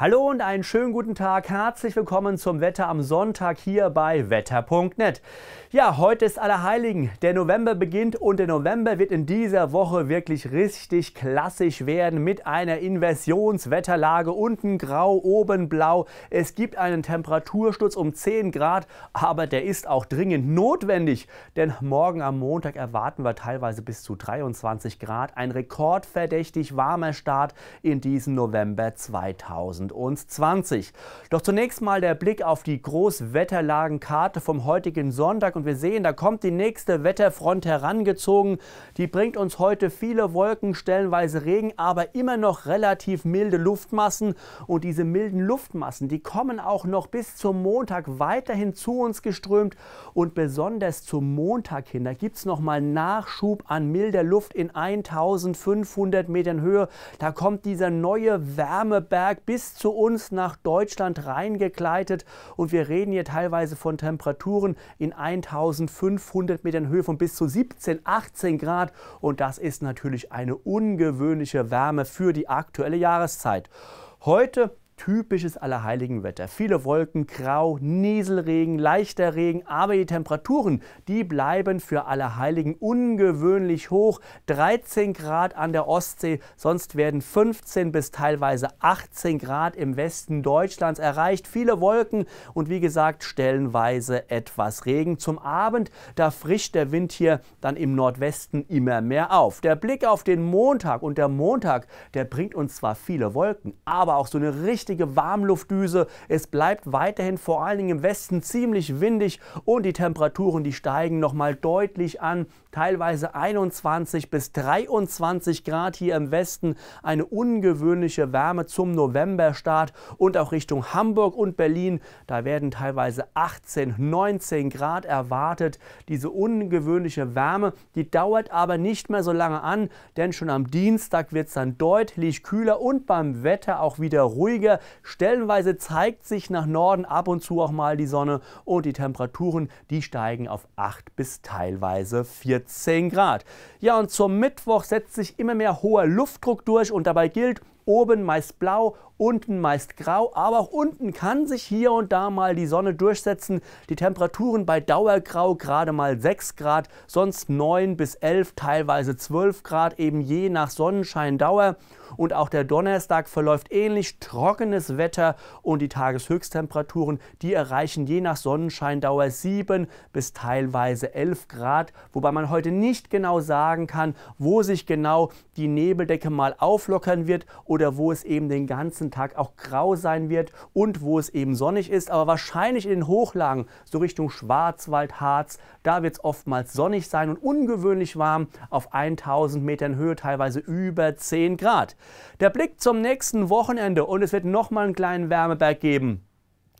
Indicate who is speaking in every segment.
Speaker 1: Hallo und einen schönen guten Tag. Herzlich willkommen zum Wetter am Sonntag hier bei wetter.net. Ja, heute ist Allerheiligen. Der November beginnt und der November wird in dieser Woche wirklich richtig klassisch werden mit einer Inversionswetterlage. Unten grau, oben blau. Es gibt einen Temperatursturz um 10 Grad, aber der ist auch dringend notwendig. Denn morgen am Montag erwarten wir teilweise bis zu 23 Grad. Ein rekordverdächtig warmer Start in diesem November 2000. 2020. Doch zunächst mal der Blick auf die Großwetterlagenkarte vom heutigen Sonntag und wir sehen, da kommt die nächste Wetterfront herangezogen. Die bringt uns heute viele Wolken, stellenweise Regen, aber immer noch relativ milde Luftmassen und diese milden Luftmassen, die kommen auch noch bis zum Montag weiterhin zu uns geströmt und besonders zum Montag hin, da gibt es nochmal Nachschub an milder Luft in 1500 Metern Höhe. Da kommt dieser neue Wärmeberg bis zu uns nach Deutschland reingekleidet Und wir reden hier teilweise von Temperaturen in 1500 Metern Höhe von bis zu 17, 18 Grad. Und das ist natürlich eine ungewöhnliche Wärme für die aktuelle Jahreszeit. Heute typisches Allerheiligenwetter. Viele Wolken, grau, Nieselregen, leichter Regen, aber die Temperaturen, die bleiben für Allerheiligen ungewöhnlich hoch. 13 Grad an der Ostsee, sonst werden 15 bis teilweise 18 Grad im Westen Deutschlands erreicht. Viele Wolken und wie gesagt stellenweise etwas Regen. Zum Abend, da frischt der Wind hier dann im Nordwesten immer mehr auf. Der Blick auf den Montag und der Montag, der bringt uns zwar viele Wolken, aber auch so eine richtige mächtige Warmluftdüse. Es bleibt weiterhin vor allen Dingen im Westen ziemlich windig und die Temperaturen, die steigen nochmal deutlich an. Teilweise 21 bis 23 Grad hier im Westen. Eine ungewöhnliche Wärme zum Novemberstart und auch Richtung Hamburg und Berlin. Da werden teilweise 18, 19 Grad erwartet. Diese ungewöhnliche Wärme, die dauert aber nicht mehr so lange an, denn schon am Dienstag wird es dann deutlich kühler und beim Wetter auch wieder ruhiger. Stellenweise zeigt sich nach Norden ab und zu auch mal die Sonne und die Temperaturen, die steigen auf 8 bis teilweise 14 Grad. Ja, und zum Mittwoch setzt sich immer mehr hoher Luftdruck durch und dabei gilt, Oben meist blau, unten meist grau, aber auch unten kann sich hier und da mal die Sonne durchsetzen. Die Temperaturen bei Dauergrau gerade mal 6 Grad, sonst 9 bis 11, teilweise 12 Grad, eben je nach Sonnenscheindauer. Und auch der Donnerstag verläuft ähnlich, trockenes Wetter und die Tageshöchsttemperaturen, die erreichen je nach Sonnenscheindauer 7 bis teilweise 11 Grad, wobei man heute nicht genau sagen kann, wo sich genau die Nebeldecke mal auflockern wird und oder wo es eben den ganzen Tag auch grau sein wird und wo es eben sonnig ist. Aber wahrscheinlich in den Hochlagen, so Richtung Schwarzwald, Harz, da wird es oftmals sonnig sein und ungewöhnlich warm auf 1000 Metern Höhe, teilweise über 10 Grad. Der Blick zum nächsten Wochenende und es wird nochmal einen kleinen Wärmeberg geben.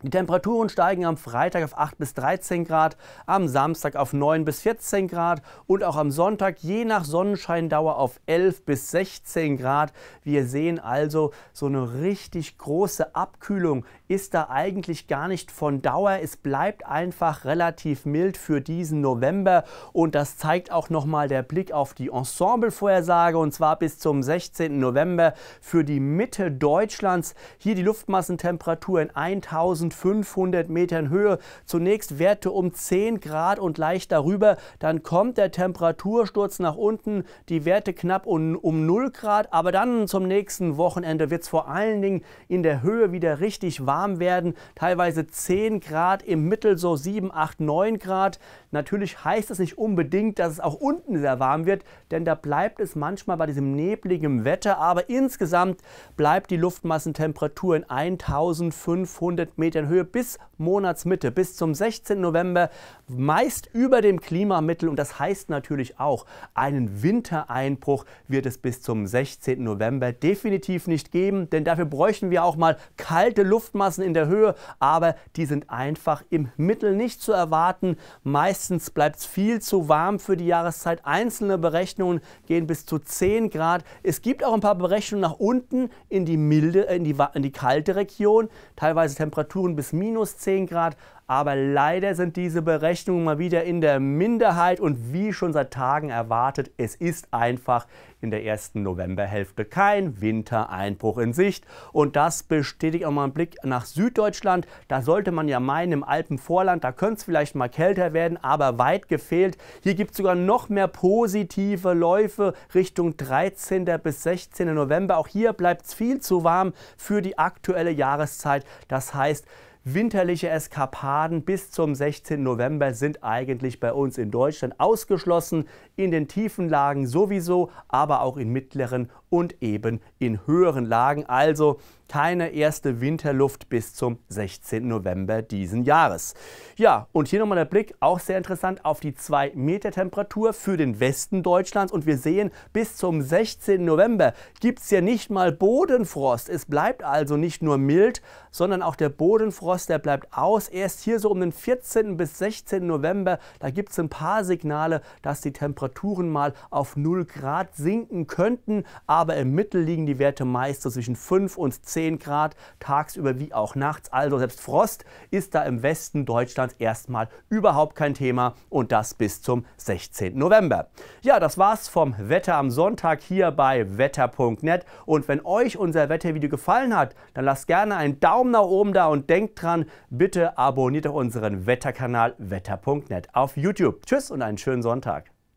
Speaker 1: Die Temperaturen steigen am Freitag auf 8 bis 13 Grad, am Samstag auf 9 bis 14 Grad und auch am Sonntag je nach Sonnenscheindauer auf 11 bis 16 Grad. Wir sehen also so eine richtig große Abkühlung ist da eigentlich gar nicht von Dauer. Es bleibt einfach relativ mild für diesen November und das zeigt auch nochmal der Blick auf die Ensemble-Vorhersage und zwar bis zum 16. November für die Mitte Deutschlands. Hier die Luftmassentemperatur in 1500 Metern Höhe. Zunächst Werte um 10 Grad und leicht darüber. Dann kommt der Temperatursturz nach unten, die Werte knapp um, um 0 Grad. Aber dann zum nächsten Wochenende wird es vor allen Dingen in der Höhe wieder richtig warm warm werden. Teilweise 10 Grad, im Mittel so 7, 8, 9 Grad. Natürlich heißt es nicht unbedingt, dass es auch unten sehr warm wird, denn da bleibt es manchmal bei diesem nebligen Wetter. Aber insgesamt bleibt die Luftmassentemperatur in 1500 Metern Höhe bis Monatsmitte, bis zum 16. November, meist über dem Klimamittel. Und das heißt natürlich auch, einen Wintereinbruch wird es bis zum 16. November definitiv nicht geben, denn dafür bräuchten wir auch mal kalte Luftmassen einigermaßen in der Höhe, aber die sind einfach im Mittel nicht zu erwarten. Meistens bleibt es viel zu warm für die Jahreszeit. Einzelne Berechnungen gehen bis zu 10 Grad. Es gibt auch ein paar Berechnungen nach unten in die milde, in die, in die kalte Region, teilweise Temperaturen bis minus 10 Grad. Aber leider sind diese Berechnungen mal wieder in der Minderheit und wie schon seit Tagen erwartet, es ist einfach in der ersten Novemberhälfte kein Wintereinbruch in Sicht. Und das bestätigt auch mal einen Blick nach Süddeutschland. Da sollte man ja meinen, im Alpenvorland, da könnte es vielleicht mal kälter werden, aber weit gefehlt. Hier gibt es sogar noch mehr positive Läufe Richtung 13. bis 16. November. Auch hier bleibt es viel zu warm für die aktuelle Jahreszeit. Das heißt, Winterliche Eskapaden bis zum 16. November sind eigentlich bei uns in Deutschland ausgeschlossen, in den Tiefenlagen sowieso, aber auch in mittleren und eben in höheren Lagen. Also keine erste Winterluft bis zum 16. November diesen Jahres. Ja, und hier nochmal der Blick, auch sehr interessant, auf die 2 Meter Temperatur für den Westen Deutschlands. Und wir sehen, bis zum 16. November gibt es ja nicht mal Bodenfrost. Es bleibt also nicht nur mild, sondern auch der Bodenfrost, der bleibt aus. Erst hier so um den 14. bis 16. November, da gibt es ein paar Signale, dass die Temperaturen mal auf 0 Grad sinken könnten. Aber aber im Mittel liegen die Werte meist so zwischen 5 und 10 Grad, tagsüber wie auch nachts. Also selbst Frost ist da im Westen Deutschlands erstmal überhaupt kein Thema und das bis zum 16. November. Ja, das war's vom Wetter am Sonntag hier bei wetter.net und wenn euch unser Wettervideo gefallen hat, dann lasst gerne einen Daumen nach oben da und denkt dran, bitte abonniert auch unseren Wetterkanal wetter.net auf YouTube. Tschüss und einen schönen Sonntag.